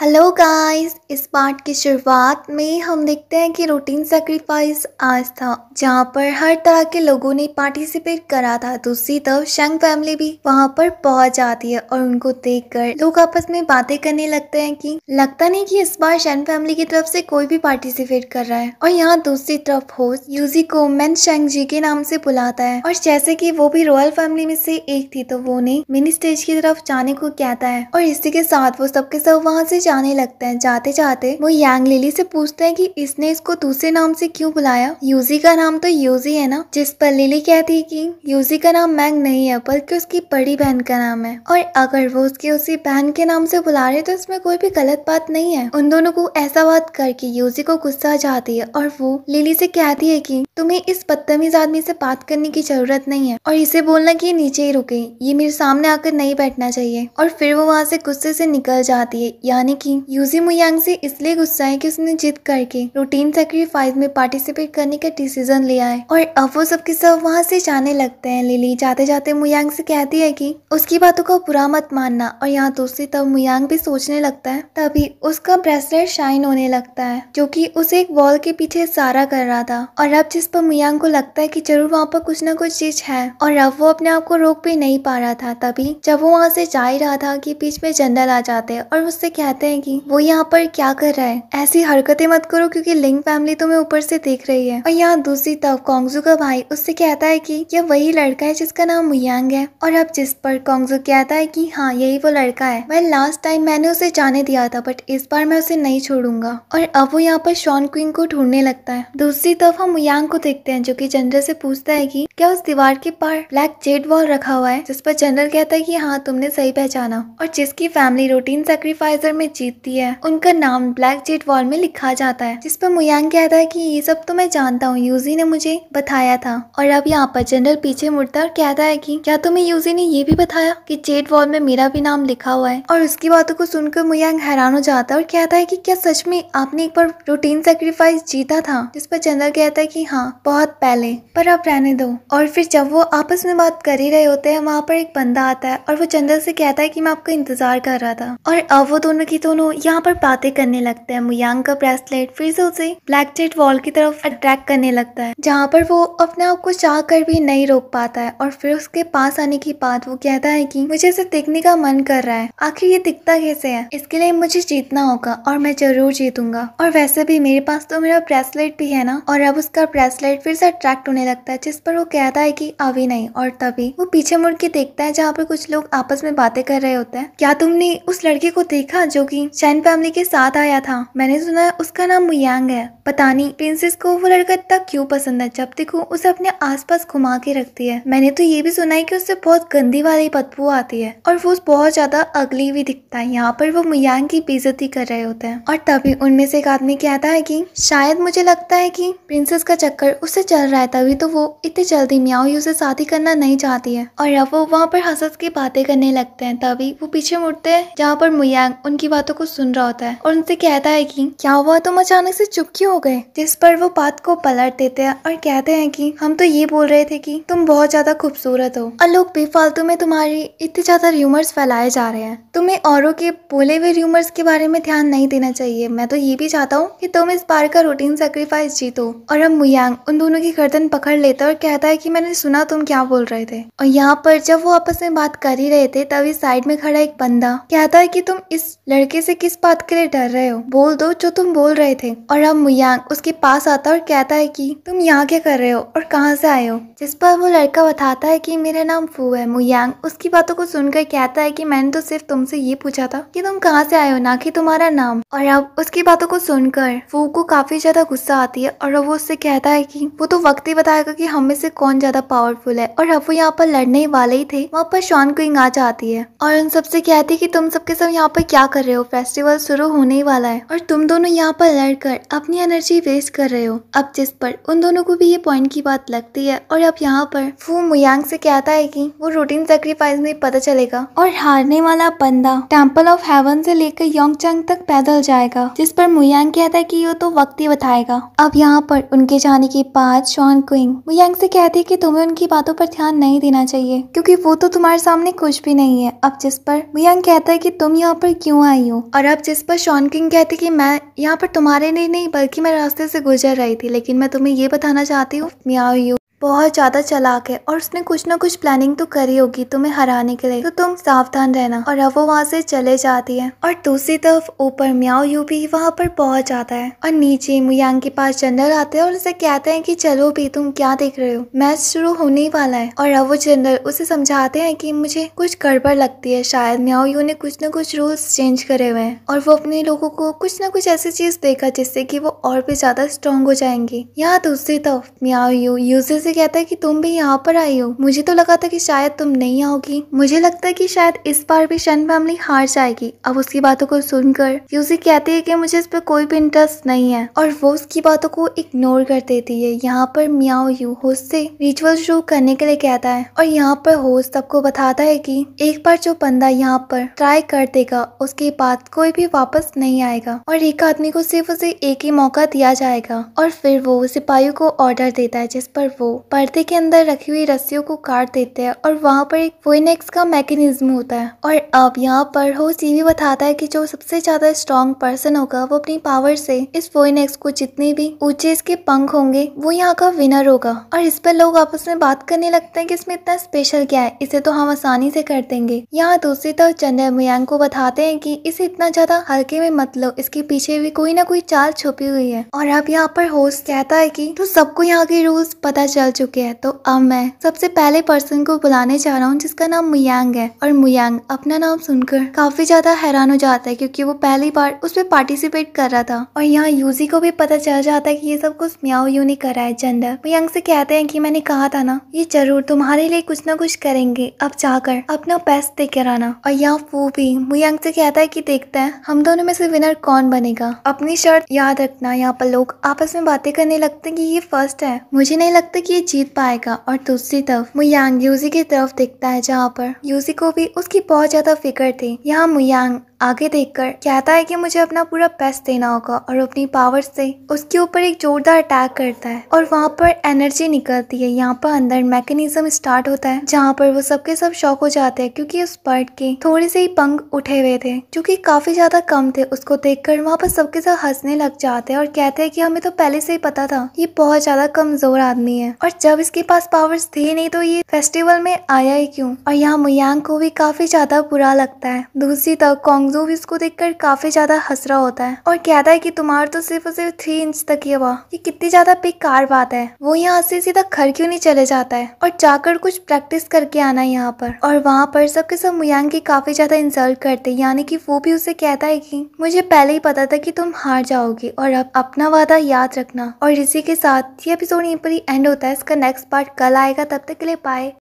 hello guys इस part की शुरुआत में हम देखते हैं कि रूटीन सेक्रीफाइस आज था जहाँ पर हर तरह के लोगों ने पार्टिसिपेट करा था दूसरी तरफ शंग फैमिली भी वहाँ पर पहुँच जाती है और उनको देखकर लोग आपस में बातें करने लगते हैं कि लगता नहीं कि इस बार शंग फैमिली की तरफ से कोई भी पार्टिसिपेट कर रहा है और यहाँ दूसरी तरफ होस्ट यूजी को मैन शंग जी के नाम से बुलाता है और जैसे की वो भी रॉयल फैमिली में से एक थी तो वो उन्हें मिनी स्टेज की तरफ जाने को कहता है और इसी के साथ वो सबके सब वहाँ से जाने लगते हैं जाते जाते वो यांग लिली से पूछते हैं कि इसने इसको दूसरे नाम से क्यों बुलाया यूजी का नाम तो यूजी है ना जिस पर लिली कहती है कि यूजी का नाम मैंग नहीं है बल्कि उसकी बड़ी बहन का नाम है और अगर वो उसकी उसी बहन के नाम से बुला रहे तो इसमें कोई भी गलत बात नहीं है उन दोनों को ऐसा बात करके यूजी को गुस्सा आ जाती है और वो लिली से कहती है की तुम्हें इस बदतमीज आदमी से बात करने की जरूरत नहीं है और इसे बोलना की नीचे ही रुके ये मेरे सामने आकर नहीं बैठना चाहिए और फिर वो वहाँ से गुस्से से निकल जाती है यानी कि यूजी मुयांग से इसलिए गुस्सा है कि उसने जीत करके रूटीन सेक्रीफाइस में पार्टिसिपेट करने का डिसीजन लिया है और अब वो सबके सब वहाँ से जाने लगते हैं लिली जाते जाते मुयांग से कहती है कि उसकी बातों को बुरा मत मानना और यहाँ दोस्ती तब मुयांग भी सोचने लगता है तभी उसका ब्रेसलेट शाइन होने लगता है जो की उसे एक वॉल के पीछे सारा कर रहा था और अब जिस पर मुयांग को लगता है की जरूर वहाँ पर कुछ ना कुछ चीज है और अब वो अपने आप को रोक भी नहीं पा रहा था तभी जब वो वहाँ से जा ही रहा था की बीच में जनरल आ जाते हैं और उससे कहते कहते हैं कि वो यहाँ पर क्या कर रहा है ऐसी हरकतें मत करो क्योंकि लिंग फैमिली तुम्हें ऊपर से देख रही है और यहाँ दूसरी तरफ कांगजू का भाई उससे कहता है कि यह वही लड़का है जिसका नाम मुयांग है और अब जिस पर कांगजू कहता है कि हाँ यही वो लड़का है वह लास्ट टाइम मैंने उसे जाने दिया था बट इस बार मैं उसे नहीं छोड़ूंगा और अब वो यहाँ पर शॉन क्विंग को ढूंढने लगता है दूसरी तरफ हम मुयांग को देखते हैं जो की जनरल से पूछता है की क्या उस दीवार के पार ब्लैक जेड वॉल रखा हुआ है जिस पर जनरल कहता है की हाँ तुमने सही पहचाना और जिसकी फैमिली रूटीन सेक्रीफाइजर में जीतती है उनका नाम ब्लैक जेट वॉल में लिखा जाता है जिसपे मुयांग कहता है कि ये सब तो मैं जानता हूँ यूजी ने मुझे बताया था और अब यहाँ पर जनरल पीछे मुड़ता और कहता है कि क्या तुम्हें यूजी ने ये भी बताया कि जेट वॉल में मेरा भी नाम लिखा हुआ है और उसकी बातों को सुनकर मुयांग हैरान हो जाता है और कहता है की क्या सच में आपने एक बार रूटीन सेक्रीफाइस जीता था जिस पर चंद्र कहता है कि हाँ बहुत पहले पर आप रहने दो और फिर जब वो आपस में बात कर ही रहे होते हैं वहाँ पर एक बंदा आता है और वो चंद्र से कहता है कि मैं आपका इंतजार कर रहा था और अब वो दोनों की दोनों यहाँ पर बातें करने लगते हैं मुयांग का ब्रेसलेट फिर से उसे ब्लैक जेट वॉल की तरफ अट्रैक्ट करने लगता है जहाँ पर वो अपने आप को चाह कर भी नहीं रोक पाता है और फिर उसके पास आने की बात वो कहता है कि मुझे इसे देखने का मन कर रहा है आखिर ये दिखता कैसे है इसके लिए मुझे जीतना होगा और मैं जरूर जीतूंगा और वैसे भी मेरे पास तो मेरा ब्रेसलेट भी है ना और अब उसका ब्रेसलेट फिर से अट्रैक्ट होने लगता है जिस पर वो कहता है की अभी नहीं और तभी वो पीछे मुड़ के देखता है जहाँ पर कुछ लोग आपस में बातें कर रहे होते हैं क्या तुमने उस लड़के को देखा जो की थी चैन फैमिली के साथ आया था मैंने सुना उसका नाम मुयांग है पता नहीं प्रिंसेस को वो लड़का तक क्यों पसंद है जब देखो उसे अपने आसपास घुमा के रखती है मैंने तो ये भी सुना है कि उससे बहुत गंदी वाली बदबू आती है और वो बहुत ज्यादा अगली भी दिखता है यहाँ पर वो मुयांग की बेजती कर रहे होते हैं और तभी उनमें से एक आदमी कहता है की शायद मुझे लगता है की प्रिंसेस का चक्कर उससे चल रहा है तभी तो वो इतने जल्दी मियाओ उसे शादी करना नहीं चाहती है और अब वो वहाँ पर हंस के बातें करने लगते हैं तभी वो पीछे मुड़ते हैं जहाँ पर मुयांग उनकी बातों को सुन रहा होता है और उनसे कहता है कि क्या हुआ तुम अचानक से चुप क्यों हो गए जिस पर वो बात को पलट देते हैं और कहते हैं कि हम तो ये बोल रहे थे कि तुम बहुत ज्यादा खूबसूरत हो और लोग बेफालतू में तुम्हारी इतने ज्यादा र्यूमर्स फैलाए जा रहे हैं तुम्हें औरों के बोले हुए र्यूमर्स के बारे में ध्यान नहीं देना चाहिए मैं तो ये भी चाहता हूँ कि तुम इस बार का रूटीन सेक्रीफाइस जीतो और हम मुयांग उन दोनों की गर्दन पकड़ लेता है और कहता है की मैंने सुना तुम क्या बोल रहे थे और यहाँ पर जब वो आपस में बात कर ही रहे थे तभी साइड में खड़ा एक बंदा कहता है की तुम इस लड़की लड़के से किस बात के लिए डर रहे हो बोल दो जो तुम बोल रहे थे और अब मुयांग उसके पास आता और कहता है कि तुम यहाँ क्या कर रहे हो और कहाँ से आए हो जिस पर वो लड़का बताता है कि मेरा नाम फू है मुयांग उसकी बातों को सुनकर कहता है कि मैंने तो सिर्फ तुमसे ये पूछा था कि तुम कहाँ से आए हो ना कि तुम्हारा नाम और अब उसकी बातों को सुनकर फू को काफी ज्यादा गुस्सा आती है और वो उससे कहता है कि वो तो वक्त ही बताएगा कि हम में से कौन ज्यादा पावरफुल है और वो यहाँ पर लड़ने वाले ही थे वहाँ पर शॉन क्विंग आ जाती है और उन सबसे कहती है कि तुम सबके सब यहाँ पर क्या कर रहे हो हो फेस्टिवल शुरू होने ही वाला है और तुम दोनों यहाँ पर लड़कर अपनी एनर्जी वेस्ट कर रहे हो अब जिस पर उन दोनों को भी ये पॉइंट की बात लगती है और अब यहाँ पर फू मुयांग से कहता है कि वो रूटीन सेक्रीफाइस में पता चलेगा और हारने वाला बंदा टेम्पल ऑफ हेवन से लेकर योंगचंग तक पैदल जाएगा जिस पर मुयांग कहता है की ये तो वक्त ही बताएगा अब यहाँ पर उनके जाने के बाद शॉन क्विंग मुयांग से कहती है की तुम्हें उनकी बातों पर ध्यान नहीं देना चाहिए क्योंकि वो तो तुम्हारे सामने कुछ भी नहीं है अब जिस पर मुयांग कहता है कि तुम यहाँ पर क्यों आई रही हूँ और अब जिस पर शॉन किंग कहते कि मैं यहाँ पर तुम्हारे लिए नहीं बल्कि मैं रास्ते से गुजर रही थी लेकिन मैं तुम्हें ये बताना चाहती हूँ मियाओ यू बहुत ज़्यादा चलाक है और उसने कुछ ना कुछ प्लानिंग तो करी होगी तुम्हें हराने के लिए तो तुम सावधान रहना और अब वो वहाँ से चले जाती है और दूसरी तरफ ऊपर म्याओ यू भी वहाँ पर पहुंच जाता है और नीचे मुयांग के पास जनरल आते हैं और उसे कहते हैं कि चलो भी तुम क्या देख रहे हो मैच शुरू होने वाला है और अब वो जनरल उसे समझाते हैं की मुझे कुछ गड़बड़ लगती है शायद म्याओ यू ने कुछ न कुछ रूल्स चेंज करे हुए हैं और वो अपने लोगों को कुछ ना कुछ ऐसी चीज देगा जिससे की वो और भी ज्यादा स्ट्रॉन्ग हो जाएंगी यहाँ दूसरी तरफ म्याओ यू यूजेस से कहता है कि तुम भी यहाँ पर आई हो मुझे तो लगा था कि शायद तुम नहीं आओगी मुझे लगता है कि शायद इस बार भी शन फैमिली हार जाएगी अब उसकी बातों को सुनकर यूजी कहती है कि मुझे इस पर कोई भी इंटरेस्ट नहीं है और वो उसकी बातों को इग्नोर कर देती है यहाँ पर मियाओ यू होस्ट से रिचुअल शुरू करने के लिए कहता है और यहाँ पर होस्ट सबको बताता है की एक बार जो बंदा यहाँ पर ट्राई कर देगा उसके बाद कोई भी वापस नहीं आएगा और एक आदमी को सिर्फ उसे एक ही मौका दिया जाएगा और फिर वो सिपाहियों को ऑर्डर देता है जिस पर वो पर्दे के अंदर रखी हुई रस्सियों को काट देते हैं और वहाँ पर एक फोइनेक्स का मैकेनिज्म होता है और अब यहाँ पर होस्ट ये भी बताता है कि जो सबसे ज्यादा स्ट्रॉन्ग पर्सन होगा वो अपनी पावर से इस फोइनेक्स को जितने भी ऊंचे इसके पंख होंगे वो यहाँ का विनर होगा और इस पर लोग आपस में बात करने लगते हैं कि इसमें इतना स्पेशल क्या है इसे तो हम आसानी से कर देंगे यहाँ दूसरी तरफ चंद्र मुयांग को बताते हैं कि इसे इतना ज्यादा हल्के में मत लो इसके पीछे भी कोई ना कोई चाल छुपी हुई है और अब यहाँ पर होस्ट कहता है की तो सबको यहाँ के रूल्स पता चल निकल चुके हैं तो अब मैं सबसे पहले पर्सन को बुलाने जा रहा हूँ जिसका नाम मुयांग है और मुयांग अपना नाम सुनकर काफी ज्यादा हैरान हो जाता है क्योंकि वो पहली बार उसमें पार्टिसिपेट कर रहा था और यहाँ यूजी को भी पता चल जाता है कि ये सब कुछ म्याओ यू ने करा है जेंडर मुयांग से कहते हैं कि मैंने कहा था ना ये जरूर तुम्हारे लिए कुछ ना कुछ करेंगे अब जाकर अपना बेस्ट देकर आना और यहाँ वो भी मुयांग से कहता है की देखते हैं हम दोनों में से विनर कौन बनेगा अपनी शर्त याद रखना यहाँ पर लोग आपस में बातें करने लगते हैं कि ये फर्स्ट है मुझे नहीं लगता कि ये जीत पाएगा और दूसरी तरफ मुयांग यूजी की तरफ देखता है जहाँ पर यूजी को भी उसकी बहुत ज्यादा फिक्र थी यहाँ मुयांग आगे देखकर कहता है कि मुझे अपना पूरा पैस देना होगा और अपनी पावर से उसके ऊपर एक जोरदार अटैक करता है और वहाँ पर एनर्जी निकलती है यहाँ पर अंदर मैकेनिज्म स्टार्ट होता है जहाँ पर वो सबके सब शौक हो जाते हैं क्योंकि उस बर्ड के थोड़े से ही पंख उठे हुए थे जो की काफी ज्यादा कम थे उसको देख कर वहाँ पर सबके सब हंसने लग जाते हैं और कहते हैं कि हमें तो पहले से ही पता था ये बहुत ज्यादा कमजोर आदमी है और जब इसके पास पावर्स थे नहीं तो ये फेस्टिवल में आया ही क्यों और यहाँ मुयांग को भी काफी ज्यादा बुरा लगता है दूसरी तरफ जोंगजू भी इसको देखकर काफी ज्यादा हंस रहा होता है और कहता है कि तुम्हारा तो सिर्फ और सिर्फ थ्री इंच तक ही हुआ ये कितनी ज्यादा बेकार बात है वो यहाँ से सीधा घर क्यों नहीं चले जाता है और जाकर कुछ प्रैक्टिस करके आना है यहाँ पर और वहाँ पर सबके सब मुयांग की काफी ज्यादा इंसल्ट करते यानी कि वो भी उसे कहता है कि मुझे पहले ही पता था कि तुम हार जाओगी और अब अपना वादा याद रखना और इसी के साथ ये एपिसोड यहीं पर ही एंड होता है इसका नेक्स्ट पार्ट कल आएगा तब तक के लिए बाय